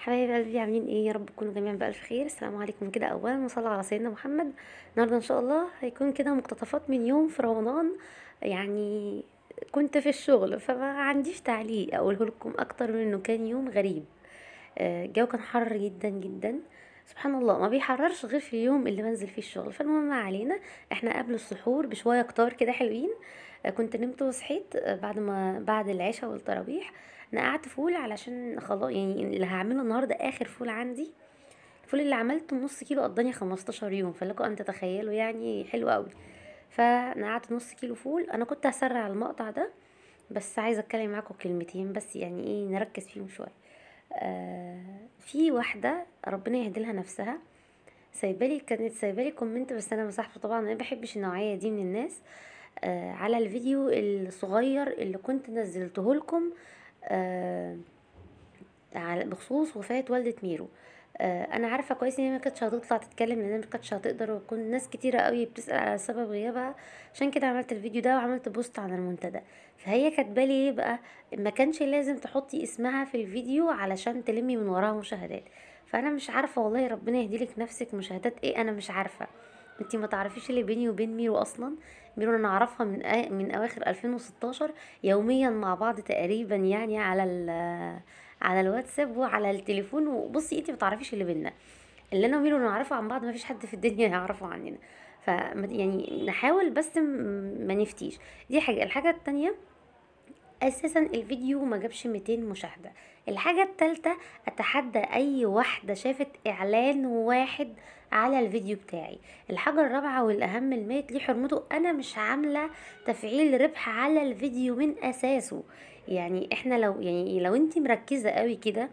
حبايبي قلبي عاملين ايه يا رب تكونوا جميعا بالف خير السلام عليكم كده اولا وصلى على سيدنا محمد النهارده ان شاء الله هيكون كده مقتطفات من يوم في رمضان يعني كنت في الشغل فما عنديش تعليق اقوله لكم اكتر من انه كان يوم غريب آه، الجو كان حر جدا جدا سبحان الله ما بيحررش غير في اليوم اللي بنزل فيه الشغل فالمهم ما علينا احنا قبل السحور بشويه كتار كده حلوين آه كنت نمت وصحيت آه، بعد ما بعد العشاء والتراويح نقعت فول علشان خلاص يعني اللي هعمله النهارده اخر فول عندي الفول اللي عملته نص كيلو قضاني 15 يوم فلكم ان تتخيلوا يعني حلو قوي فنقعت نص كيلو فول انا كنت هسرع المقطع ده بس عايزه اتكلم معاكم كلمتين بس يعني ايه نركز فيهم شويه آه في واحده ربنا لها نفسها سايبالي كانت سايبالي كومنت بس انا مصاحبه طبعا انا بحبش النوعيه دي من الناس آه آه، على الفيديو الصغير اللي كنت نزلته لكم آه، بخصوص وفاة والدة ميرو آه، انا عارفه كويس ان هي مكانتش كانتش هتطلع تتكلم لان ما كانتش هتقدر وكون ناس كتيره قوي بتسال على سبب غيابها عشان كده عملت الفيديو ده وعملت بوست عن المنتدى فهي كاتبالي ايه بقى ما كانش لازم تحطي اسمها في الفيديو علشان تلمي من وراها مشاهدات فانا مش عارفه والله ربنا يهديلك نفسك مشاهدات ايه انا مش عارفه انت ما تعرفيش اللي بيني وبين ميرو اصلا ميرو انا اعرفها من آ... من اواخر 2016 يوميا مع بعض تقريبا يعني على ال... على الواتساب وعلى التليفون وبصي انت ما تعرفيش اللي بينا اللي انا وميرو نعرفه عن بعض ما فيش حد في الدنيا يعرفه عننا ف يعني نحاول بس ما نفتيش دي حاجه الحاجه التانية اساسا الفيديو ما جابش 200 مشاهده الحاجه الثالثه اتحدى اي واحده شافت اعلان واحد على الفيديو بتاعي الحاجه الرابعه والاهم الميت ليه حرمته انا مش عامله تفعيل ربح على الفيديو من اساسه يعني احنا لو يعني لو انت مركزه قوي كده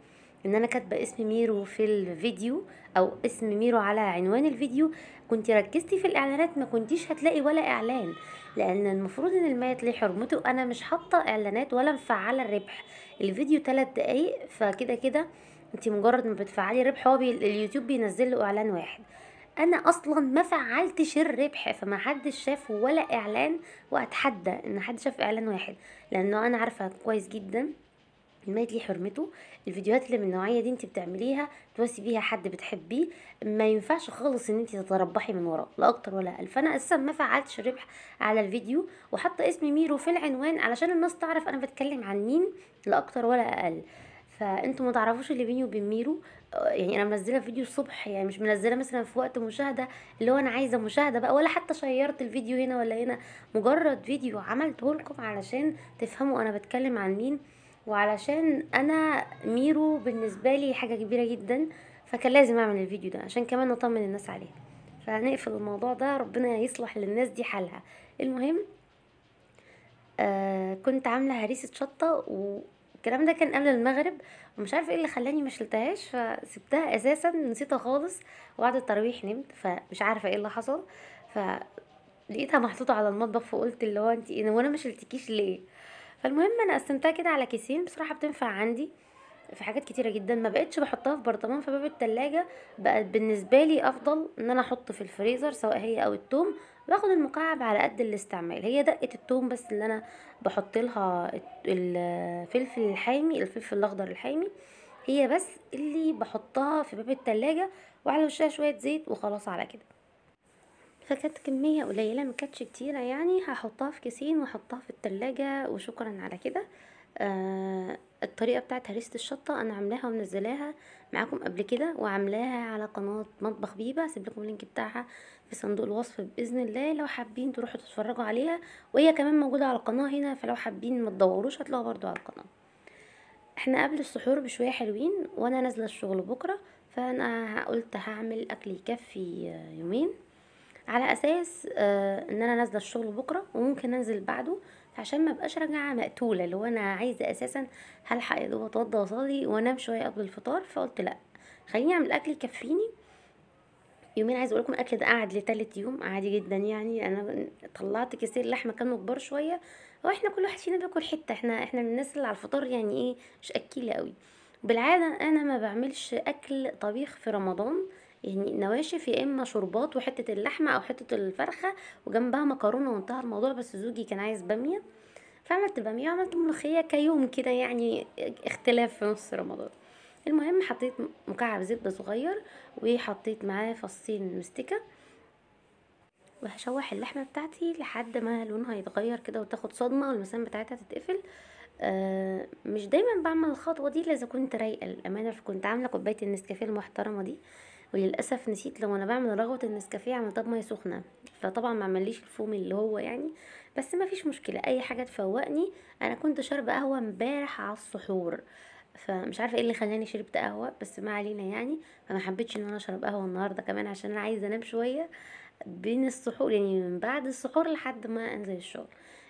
ان انا كاتبه اسم ميرو في الفيديو او اسم ميرو على عنوان الفيديو كنت ركزتي في الاعلانات ما كنتيش هتلاقي ولا اعلان لان المفروض ان الميت ليه حرمته انا مش حاطه اعلانات ولا مفعله الربح الفيديو 3 دقايق فكده كده انت مجرد ما بتفعلي ربح هو بي... اليوتيوب بينزل له اعلان واحد انا اصلا ما فعلتش الربح فما حدش شاف ولا اعلان واتحدى ان حد شاف اعلان واحد لانه انا عارفه كويس جدا الميت ليه حرمته الفيديوهات اللي من النوعيه دي انت بتعمليها تواسي بيها حد بتحبيه ما ينفعش خالص ان انت تتربحي من وراه لا اكتر ولا اقل فانا اساسا ما فعلتش ربح على الفيديو وحاطه اسم ميرو في العنوان علشان الناس تعرف انا بتكلم عن مين لا اكتر ولا اقل فانتوا ما تعرفوش اللي بيني وبين ميرو يعني انا منزله فيديو الصبح يعني مش منزله مثلا في وقت مشاهده اللي هو انا عايزه مشاهده بقى ولا حتى شيرت الفيديو هنا ولا هنا مجرد فيديو عملته لكم علشان تفهموا انا بتكلم عن مين وعلشان انا ميرو بالنسبه لي حاجه كبيره جدا فكان لازم اعمل الفيديو ده عشان كمان اطمن الناس عليه فهنقفل الموضوع ده ربنا يصلح للناس دي حالها المهم آه كنت عامله هريسه شطه والكلام ده كان قبل المغرب ومش عارفه ايه اللي خلاني ما شلتهاش فسبتها اساسا نسيتها خالص وبعد التراويح نمت فمش عارفه ايه اللي حصل ف لقيتها محطوطه على المطبخ فقلت اللي هو انت ايه وانا ما شلتكيش ليه فالمهم انا قسمتها كده على كيسين بصراحه بتنفع عندي في حاجات كتيره جدا ما بقتش بحطها في برطمان في باب التلاجة بقت بالنسبه لي افضل ان انا احط في الفريزر سواء هي او التوم باخد المكعب على قد الاستعمال هي دقه التوم بس اللي انا بحط لها الفلفل الحامي الفلفل الاخضر الحامي هي بس اللي بحطها في باب التلاجة وعلى وشها شويه زيت وخلاص على كده فكانت كمية قليلة ما كانتش كتيرة يعني هحطها في كيسين واحطها في التلاجة وشكرا على كده آه الطريقة بتاعت هريسة الشطة انا عاملاها ومنزلاها معاكم قبل كده وعاملاها على قناة مطبخ بيبة هسيب لكم اللينك بتاعها في صندوق الوصف باذن الله لو حابين تروحوا تتفرجوا عليها وهي كمان موجودة على القناة هنا فلو حابين ما تدوروش هتلاقوها برده على القناة احنا قبل السحور بشوية حلوين وانا نازلة الشغل بكرة فانا قلت هعمل اكل يكفي يومين على اساس آه، ان انا نازله الشغل بكره وممكن انزل بعده عشان ما ابقاش راجعه مقتوله اللي هو انا عايزه اساسا هلحق يا دوب اتوضى واصلي وانام شويه قبل الفطار فقلت لا خليني اعمل اكل يكفيني يومين عايزه اقول لكم الاكل ده قعد لتالت يوم عادي جدا يعني انا طلعت كيسين لحمه كانوا كبار شويه واحنا كل واحد فينا بياكل حته احنا احنا من الناس اللي على الفطار يعني ايه مش اكيله قوي بالعاده انا ما بعملش اكل طبيخ في رمضان يعني نواشف يا اما شربات وحته اللحمه او حته الفرخه وجنبها مكرونه وانتهى الموضوع بس زوجي كان عايز باميه فعملت باميه وعملت ملوخيه كيوم كده يعني اختلاف في نص رمضان المهم حطيت مكعب زبده صغير وحطيت معاه فصين مستكه وهشوح اللحمه بتاعتي لحد ما لونها يتغير كده وتاخد صدمه والمسام بتاعتها تتقفل آه مش دايما بعمل الخطوه دي لازم كنت رايقه الامانه فكنت عامله كوبايه النسكافيه المحترمه دي وللاسف نسيت لو انا بعمل رغوه النسكافيه عملتها بميه سخنه فطبعا ما عمليش الفوم اللي هو يعني بس ما فيش مشكله اي حاجه تفوقني انا كنت شاربه قهوه امبارح على السحور فمش عارفه ايه اللي خلاني شربت قهوه بس ما علينا يعني فما حبيتش ان انا اشرب قهوه النهارده كمان عشان انا عايزه انام شويه بين السحور يعني من بعد السحور لحد ما انزل الشغل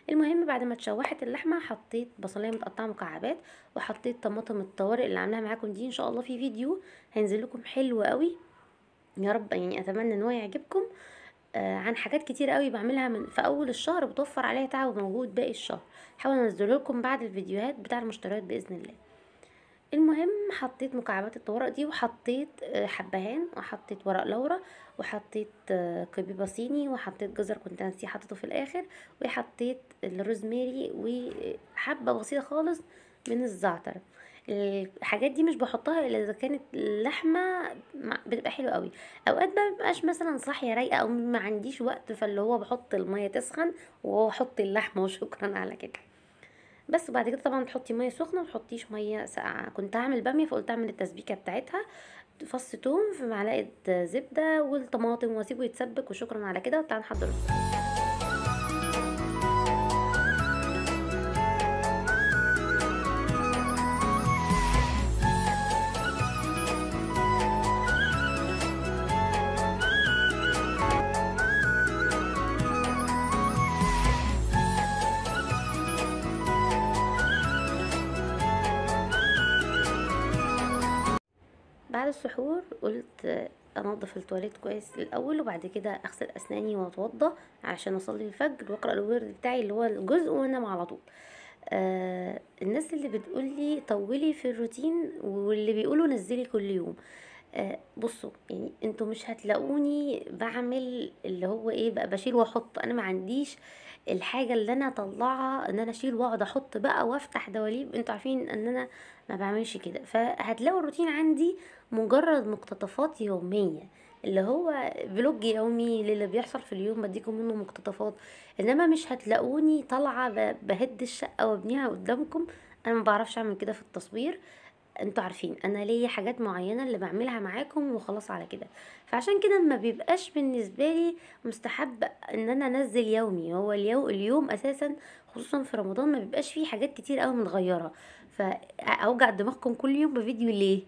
المهم بعد ما اتشوحت اللحمه حطيت بصلايه متقطعه مكعبات وحطيت طماطم الطوارئ اللي عاملاها معاكم دي ان شاء الله في فيديو هينزل لكم حلو قوي يا رب يعني اتمنى ان هو يعجبكم آه، عن حاجات كتير قوي بعملها من في اول الشهر بتوفر عليا تعب ومجهود باقي الشهر حاول انزله لكم بعد الفيديوهات بتاع المشتريات باذن الله المهم حطيت مكعبات الطوارئ دي وحطيت آه، حبهان وحطيت ورق لورا وحطيت آه، كبيبه صيني وحطيت جزر كنت نسيه حطيته في الاخر وحطيت الروزماري وحبه بسيطه خالص من الزعتر الحاجات دي مش بحطها الا اذا كانت اللحمه بتبقى حلوه قوي اوقات ما ببقاش مثلا صاحيه رايقه او ما عنديش وقت فاللي هو بحط الميه تسخن واحط اللحمه وشكرا على كده بس بعد كده طبعا تحطي ميه سخنه متحطيش ميه ساقعه كنت هعمل باميه فقلت اعمل التسبيكه بتاعتها فص توم في معلقه زبده والطماطم واسيبه يتسبك وشكرا على كده وتعالى نحضر الصوص بعد السحور قلت انضف التواليت كويس الاول وبعد كده اغسل اسناني واتوضى علشان اصلي الفجر واقرا الورد بتاعي اللي هو الجزء وانام على طول آه الناس اللي بتقولي طولي في الروتين واللي بيقولوا نزلي كل يوم آه بصوا يعني انتوا مش هتلاقوني بعمل اللي هو ايه بقى بشيل واحط انا ما عنديش آه الحاجه اللي انا اطلعها ان انا اشيل واقعد احط بقى وافتح دواليب انتوا عارفين ان انا ما بعملش كده فهتلاقوا الروتين عندي مجرد مقتطفات يوميه اللي هو فلوج يومي للي بيحصل في اليوم بديكم منه مقتطفات انما مش هتلاقوني طالعه بهد الشقه وابنيها قدامكم انا ما بعرفش اعمل كده في التصوير انتوا عارفين انا ليا حاجات معينه اللي بعملها معاكم وخلاص على كده فعشان كده ما بيبقاش بالنسبه لي مستحب ان انا انزل يومي هو اليوم اليوم اساسا خصوصا في رمضان ما بيبقاش فيه حاجات كتير قوي متغيره فاوجع دماغكم كل يوم بفيديو ليه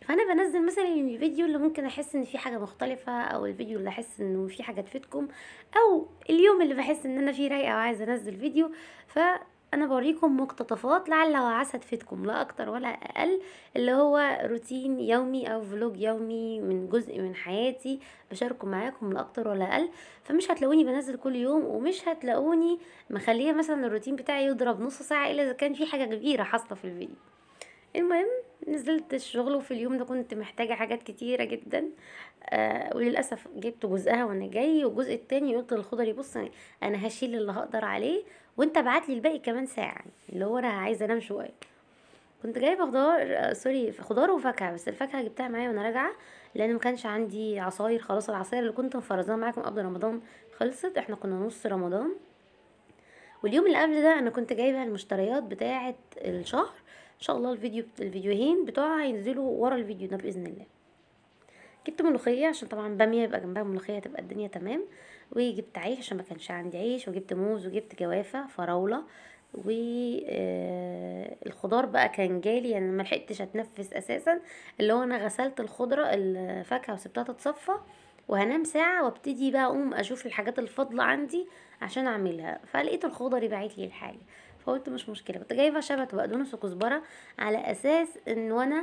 فانا بنزل مثلا الفيديو اللي ممكن احس ان في حاجه مختلفه او الفيديو اللي احس انه في حاجه تفيدكم او اليوم اللي بحس ان انا فيه رايقه وعايزه انزل فيديو ف انا بوريكم مقتطفات لعل وعسى تفيدكم لا اكتر ولا اقل اللي هو روتين يومي او فلوج يومي من جزء من حياتي بشاركه معاكم لا اكتر ولا اقل فمش هتلاقوني بنزل كل يوم ومش هتلاقوني مخليه مثلا الروتين بتاعي يضرب نص ساعه الا اذا كان في حاجه كبيره حاصله في الفيديو المهم نزلت الشغل وفي اليوم ده كنت محتاجة حاجات كتيرة جدا آه وللأسف جبت جزءها وانا جاي والجزء التاني قلت للخضري بص انا هشيل اللي هقدر عليه وانت بعت لي الباقي كمان ساعه اللي هو انا عايزه انام شويه كنت جايبه خضار آه، سوري خضار وفاكهه بس الفاكهه جبتها معايا وانا راجعه لان ما كانش عندي عصاير خلاص العصاير اللي كنت مفرزاها معاكم قبل رمضان خلصت احنا كنا نص رمضان واليوم اللي قبل ده انا كنت جايبه المشتريات بتاعه الشهر ان شاء الله الفيديو الفيديوهين بتوعها هينزلوا ورا الفيديو ده باذن الله جبت ملوخيه عشان طبعا باميه يبقى جنبها ملوخيه تبقى الدنيا تمام وجبت عيش عشان ما كانش عندي عيش وجبت موز وجبت جوافه فراوله والخضار آه، بقى كان جالي يعني ما لحقتش اتنفس اساسا اللي هو انا غسلت الخضره الفاكهه وسبتها تتصفى وهنام ساعه وابتدي بقى اقوم اشوف الحاجات الفاضله عندي عشان اعملها فلقيت الخضر يبعت لي الحاجه فقلت مش مشكله كنت جايبه شبت وبقدونس وكزبره على اساس ان آه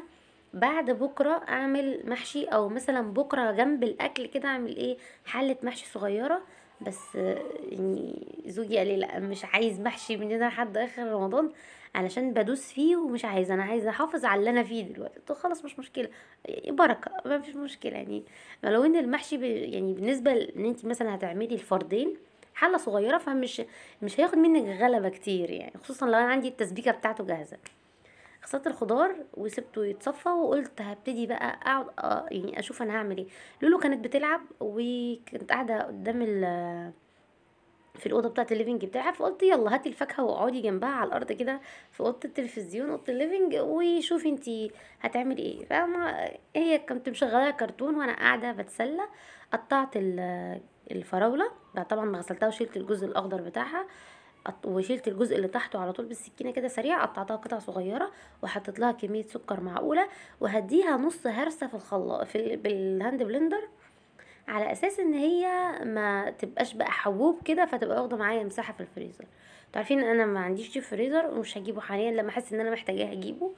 بعد بكره اعمل محشي او مثلا بكره جنب الاكل كده اعمل ايه حله محشي صغيره بس يعني زوجي قال لي لا مش عايز محشي من هنا لحد اخر رمضان علشان بدوس فيه ومش عايزه انا عايزه احافظ على اللي انا فيه دلوقتي قلت خلاص مش مشكله إيه بركه ما فيش مشكله يعني ما لو ان المحشي يعني بالنسبه ان انت مثلا هتعملي الفردين حله صغيره فمش مش هياخد منك غلبه كتير يعني خصوصا لو انا عندي التسبيكه بتاعته جاهزه غسلت الخضار وسبته يتصفى وقلت هبتدي بقى اقعد أه يعني اشوف انا هعمل ايه لولو كانت بتلعب وكانت قاعده قدام ال في الاوضه بتاعه الليفنج بتاعها فقلت يلا هاتي الفاكهه واقعدي جنبها على الارض كده في اوضه التلفزيون اوضه الليفنج وشوفي انت هتعملي ايه فاهمه هي كنت مشغله كرتون وانا قاعده بتسلى قطعت الفراوله طبعا ما غسلتها وشيلت الجزء الاخضر بتاعها وشلت الجزء اللي تحته على طول بالسكينه كده سريع قطعتها قطع صغيره وحطيت لها كميه سكر معقوله وهديها نص هرسه في الخلاط في بالهاند بلندر على اساس ان هي ما تبقاش بقى حبوب كده فتبقى واخده معايا مساحه في الفريزر تعرفين انا ما عنديش ديب فريزر ومش هجيبه حاليا لما احس ان انا محتاجاه هجيبه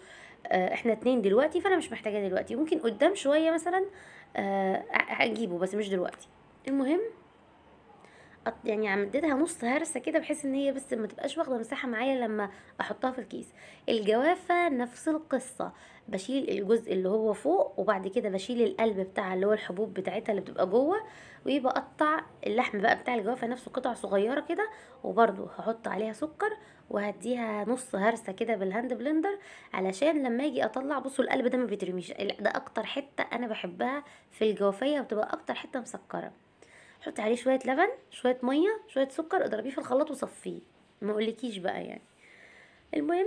آه احنا اتنين دلوقتي فانا مش محتاجاه دلوقتي ممكن قدام شويه مثلا آه اجيبه بس مش دلوقتي المهم يعني عمددها نص هرسه كده بحيث ان هي بس ما تبقاش واخده مساحه معايا لما احطها في الكيس الجوافه نفس القصه بشيل الجزء اللي هو فوق وبعد كده بشيل القلب بتاعها اللي هو الحبوب بتاعتها اللي بتبقى جوه وبقطع اللحم بقى بتاع الجوافه نفسه قطع صغيره كده وبرده هحط عليها سكر وهديها نص هرسه كده بالهاند بلندر علشان لما اجي اطلع بصوا القلب ده ما بيترميش ده اكتر حته انا بحبها في الجوافيه وبتبقى اكتر حته مسكره حطي عليه شويه لبن شويه ميه شويه سكر اضربيه في الخلاط وصفيه ما اقولكيش بقى يعني المهم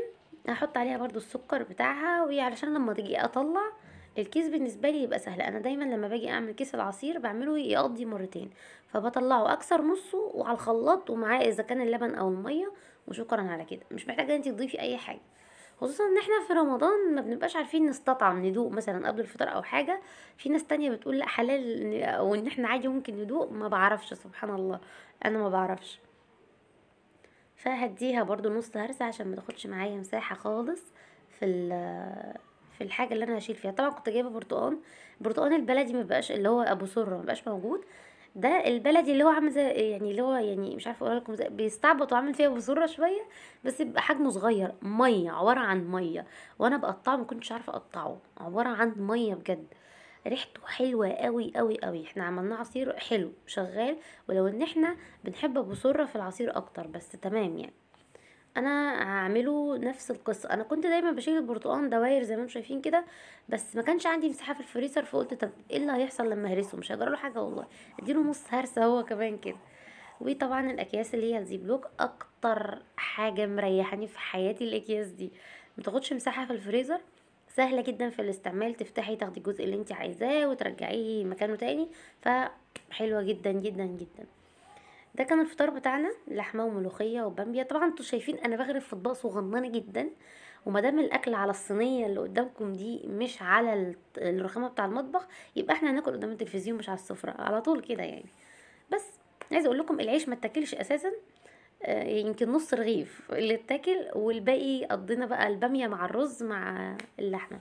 هحط عليها برضو السكر بتاعها وعلشان لما تيجي اطلع الكيس بالنسبه لي يبقى سهل انا دايما لما باجي اعمل كيس العصير بعمله يقضي مرتين فبطلعه اكسر نصه وعلى الخلاط ومعاه اذا كان اللبن او الميه وشكرا على كده مش محتاجه انت تضيفي اي حاجه خصوصا ان احنا في رمضان ما بنبقاش عارفين نستطعم ندوق مثلا قبل الفطار او حاجه في ناس تانية بتقول لا حلال وان احنا عادي ممكن ندوق ما بعرفش سبحان الله انا ما بعرفش فهديها برضو نص هرسه عشان ما تاخدش معايا مساحه خالص في في الحاجه اللي انا هشيل فيها طبعا كنت جايبه برتقان برتقان البلدي ما بقاش اللي هو ابو سره ما بقاش موجود ده البلدي اللي هو عامل زي يعني اللي هو يعني مش عارفه اقول لكم بيستعبط وعامل فيها بذره شويه بس بيبقى حجمه صغير ميه عباره عن ميه وانا بقطعه ما كنتش عارفه اقطعه عباره عن ميه بجد ريحته حلوه قوي قوي قوي احنا عملناه عصير حلو شغال ولو ان احنا بنحب بصرة في العصير اكتر بس تمام يعني انا هعمله نفس القصه انا كنت دايما بشيل البرتقان دواير زي ما انتم شايفين كده بس ما كانش عندي مساحه في الفريزر فقلت طب ايه اللي هيحصل لما اهرسه مش هجرى له حاجه والله اديله نص هرسه هو كمان كده وطبعا الاكياس اللي هي الزي بلوك اكتر حاجه مريحاني في حياتي الاكياس دي متاخدش مساحه في الفريزر سهله جدا في الاستعمال تفتحي تاخدي الجزء اللي انت عايزاه وترجعيه مكانه تاني فحلوه جدا جدا جدا ده كان الفطار بتاعنا لحمه وملوخيه وباميه طبعا انتوا شايفين انا بغرف في اطباق صغننه جدا دام الاكل على الصينيه اللي قدامكم دي مش على الرخامه بتاع المطبخ يبقى احنا هناكل قدام التلفزيون مش على السفره على طول كده يعني بس عايزه اقول لكم العيش ما تاكلش اساسا آه يمكن نص رغيف اللي اتاكل والباقي قضينا بقى الباميه مع الرز مع اللحمه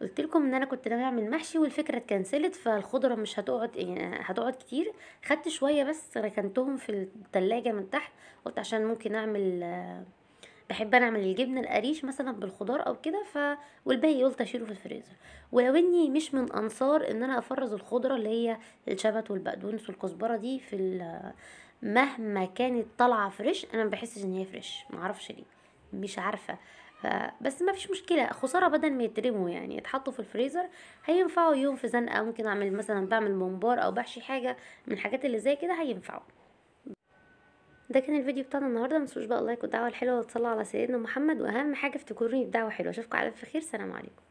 قلت لكم ان انا كنت ناويه اعمل محشي والفكره اتكنسلت فالخضره مش هتقعد يعني هتقعد كتير خدت شويه بس ركنتهم في التلاجة من تحت قلت عشان ممكن اعمل بحب انا اعمل الجبنه القريش مثلا بالخضار او كده ف والباقي قلت اشيله في الفريزر ولو اني مش من انصار ان انا افرز الخضره اللي هي الشبت والبقدونس والكزبره دي في مهما كانت طالعه فريش انا ما بحسش ان هي فريش معرفش ليه مش عارفه فبس ما فيش مشكله خساره بدل ما يترموا يعني يتحطوا في الفريزر هينفعوا يوم في زنقه ممكن اعمل مثلا بعمل ممبار او بحشي حاجه من الحاجات اللي زي كده هينفعوا ده كان الفيديو بتاعنا النهارده متنسوش بقى اللايك والدعوه الحلوه وتصلوا على سيدنا محمد واهم حاجه افتكروني بدعوه حلوه اشوفكم على خير سلام عليكم